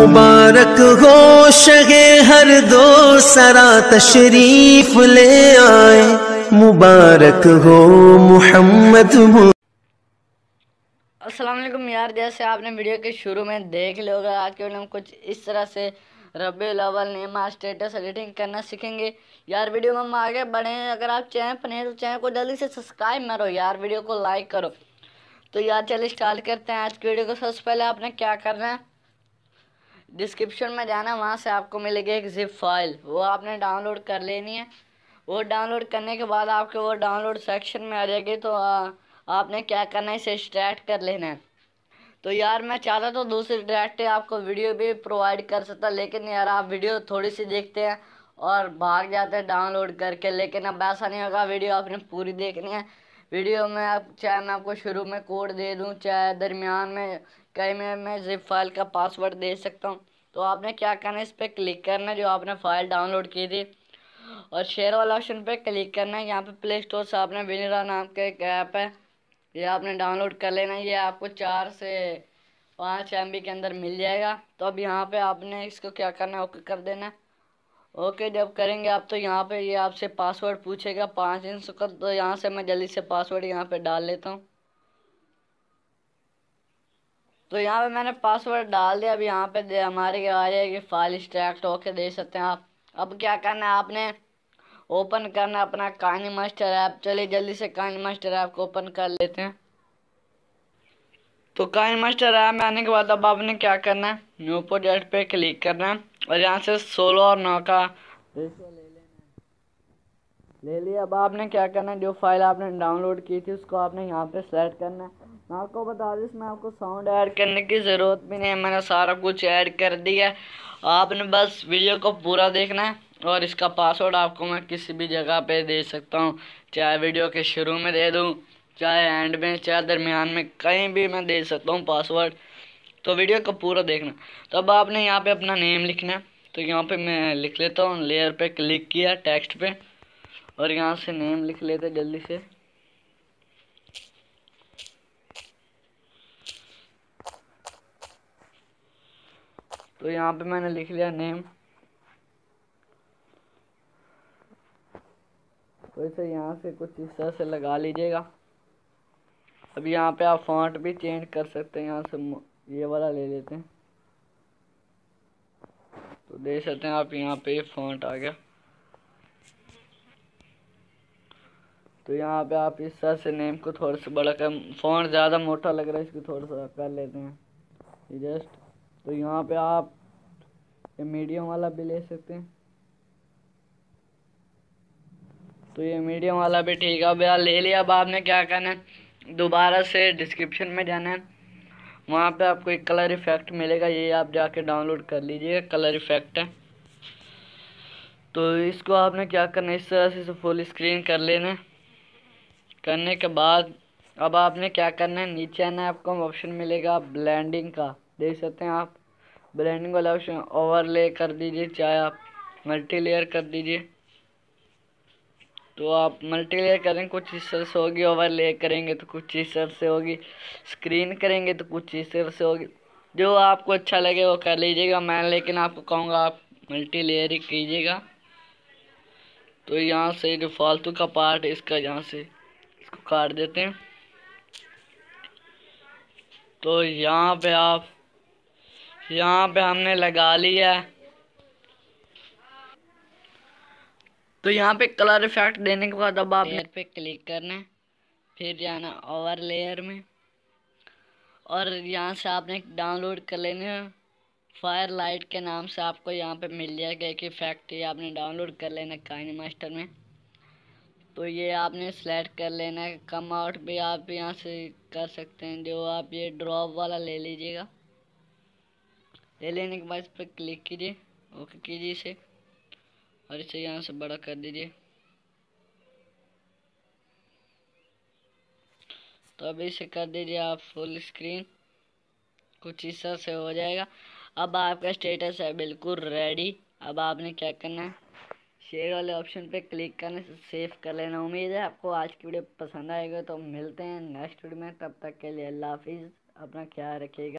मुबारक हो शगे हर दो सरा तशरीफ ले आए मुबारक हो मोहम्मद असलम यार जैसे आपने वीडियो के शुरू में देख लोगे आज के वीडियो कुछ इस तरह से रब लेवल नेम स्टेटस एडिटिंग करना सीखेंगे यार वीडियो में हम आगे बढ़े अगर आप चैन पर तो चैन को जल्दी से सब्सक्राइब मारो यार वीडियो को लाइक करो तो यार चलिए स्टार्ट करते हैं आज की वीडियो को सबसे पहले आपने क्या करना है डिस्क्रिप्शन में जाना वहाँ से आपको मिलेगी एक जिप फाइल वो आपने डाउनलोड कर लेनी है वो डाउनलोड करने के बाद आपके वो डाउनलोड सेक्शन में आ जाएगी तो आ, आपने क्या करना है इसे स्टार्ट कर लेना है तो यार मैं चाहता तो दूसरे डायरेक्ट आपको वीडियो भी प्रोवाइड कर सकता लेकिन यार आप वीडियो थोड़ी सी देखते हैं और भाग जाते हैं डाउनलोड करके लेकिन अब ऐसा नहीं होगा वीडियो आपने पूरी देखनी है वीडियो में आप चाहे मैं आपको शुरू में कोड दे दूँ चाहे दरमियान में कहीं में मैं जिप फाइल का पासवर्ड दे सकता हूँ तो आपने क्या करना है इस पर क्लिक करना है जो आपने फाइल डाउनलोड की थी और शेयर वाला ऑप्शन पे क्लिक करना है यहाँ पे प्ले स्टोर से आपने विनरा नाम का एक ऐप है ये आपने डाउनलोड कर लेना है ये आपको चार से पाँच एम के अंदर मिल जाएगा तो अब यहाँ पर आपने इसको क्या करना है ओके कर देना है ओके जब करेंगे आप तो यहाँ पे ये आपसे पासवर्ड पूछेगा पाँच इंच का तो यहाँ से मैं जल्दी से पासवर्ड यहाँ पे डाल लेता हूँ तो यहाँ पे मैंने पासवर्ड डाल दिया अब यहाँ पे हमारे आ जाएगी फाइल स्ट्रैक्ट होके दे सकते हैं आप अब क्या करना है आपने ओपन करना अपना कानी मास्टर ऐप चलिए जल्दी से कानी मास्टर ऐप को ओपन कर लेते हैं तो कानी मास्टर ऐप में आने के बाद अब आपने क्या करना है न्यू प्रोजेक्ट पे क्लिक करना है और यहाँ से सोलो और नौ का ले लेना ले लिया अब आपने क्या करना है जो फाइल आपने डाउनलोड की थी उसको आपने यहाँ पे सेलेक्ट करना है मैं आपको बता दूँ इसमें आपको साउंड ऐड करने की ज़रूरत भी नहीं है मैंने सारा कुछ ऐड कर दिया आपने बस वीडियो को पूरा देखना है और इसका पासवर्ड आपको मैं किसी भी जगह पे दे सकता हूँ चाहे वीडियो के शुरू में दे दूँ चाहे एंड में चाहे दरमियान में कहीं भी मैं दे सकता हूँ पासवर्ड तो वीडियो को पूरा देखना तो अब आपने यहाँ पे अपना नेम लिखना है तो यहाँ पे मैं लिख लेता हूँ लेयर पे क्लिक किया टेक्स्ट पे और यहाँ से नेम लिख लेते जल्दी से तो यहाँ पे मैंने लिख लिया नेम तो इसे यहाँ से कुछ इस तरह से लगा लीजिएगा अब यहाँ पे आप फॉन्ट भी चेंज कर सकते हैं यहाँ से ये वाला ले लेते हैं तो देख सकते हैं आप यहाँ पे फॉन्ट आ गया तो यहाँ पे आप इस तरह से नेम को थोड़ा सा बड़ा कर फॉन्ट ज़्यादा मोटा लग रहा है इसको थोड़ा सा कर लेते हैं जस्ट तो यहाँ पे आप ये मीडियम वाला भी ले सकते हैं तो ये मीडियम वाला भी ठीक है अब यार ले लिया अब आपने क्या करना है दोबारा से डिस्क्रिप्शन में जाना है वहाँ पे आपको एक कलर इफेक्ट मिलेगा ये आप जाके डाउनलोड कर लीजिएगा कलर इफेक्ट है तो इसको आपने क्या करना है इस तरह से फुल स्क्रीन कर लेना करने के बाद अब आपने क्या करना है नीचे आना है आपको ऑप्शन मिलेगा ब्लेंडिंग का देख सकते हैं आप ब्लेंडिंग वाला ऑप्शन ओवरले कर दीजिए चाहे आप मल्टी लेयर कर दीजिए तो आप मल्टी लेयर करेंगे कुछ इस तरह से होगी ओवर लेयर करेंगे तो कुछ इस तरह से होगी स्क्रीन करेंगे तो कुछ इस तरह से होगी जो आपको अच्छा लगे वो कर लीजिएगा मैं लेकिन आपको कहूँगा आप मल्टी लेयर ही कीजिएगा तो यहाँ से जो फालतू का पार्ट है इसका यहाँ से इसको काट देते हैं तो यहाँ पे आप यहाँ पे हमने लगा लिया है तो यहाँ पे कलर इफेक्ट देने के बाद अब आप लेयर पे क्लिक करना है फिर जाना ओवर लेयर में और यहाँ से आपने डाउनलोड कर लेना है फायर लाइट के नाम से आपको यहाँ पे मिल जाएगा एक इफेक्ट ये आपने डाउनलोड कर लेना काइन मास्टर में तो ये आपने सेलेक्ट कर लेना है कम आउट भी आप यहाँ से कर सकते हैं जो आप ये ड्रॉप वाला ले लीजिएगा ले लेने के बाद इस पर क्लिक कीजिए ओके कीजिए इसे और इसे यहाँ से बड़ा कर दीजिए तो अब इसे कर दीजिए आप फुल स्क्रीन कुछ इस तरह से हो जाएगा अब आपका स्टेटस है बिल्कुल रेडी अब आपने क्या करना है शेयर वाले ऑप्शन पे क्लिक करने से सेव कर लेना उम्मीद है आपको आज की वीडियो पसंद आएगा तो मिलते हैं नेक्स्ट वीडियो में तब तक के लिए अल्लाह हाफिज़ अपना ख्याल रखिएगा